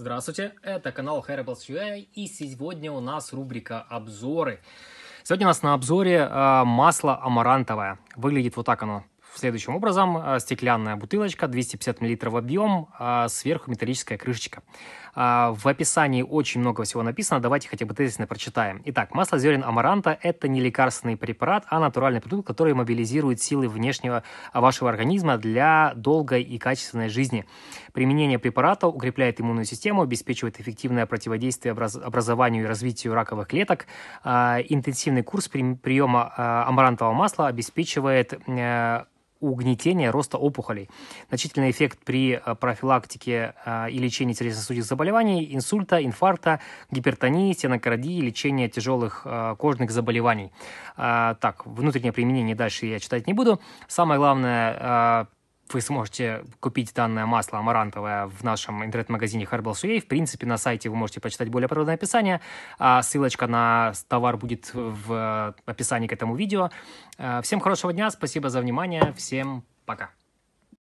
Здравствуйте, это канал Herbals.ua а, и сегодня у нас рубрика «Обзоры». Сегодня у нас на обзоре а, масло амарантовое. Выглядит вот так оно следующим образом. А, стеклянная бутылочка, 250 мл объем, а, сверху металлическая крышечка. А, в описании очень много всего написано, давайте хотя бы тезисно прочитаем. Итак, масло зерен амаранта – это не лекарственный препарат, а натуральный продукт, который мобилизирует силы внешнего вашего организма для долгой и качественной жизни. Применение препарата укрепляет иммунную систему, обеспечивает эффективное противодействие образованию и развитию раковых клеток. Интенсивный курс приема амарантового масла обеспечивает э, угнетения роста опухолей. Значительный эффект при э, профилактике э, и лечении сердечно-сосудистых заболеваний, инсульта, инфаркта, гипертонии, стенокардии, лечения тяжелых э, кожных заболеваний. Так, внутреннее применение дальше я читать не буду. Самое главное вы сможете купить данное масло амарантовое в нашем интернет-магазине Herbal.ua. В принципе, на сайте вы можете почитать более подробное описание. А ссылочка на товар будет в описании к этому видео. Э, всем хорошего дня, спасибо за внимание, всем пока.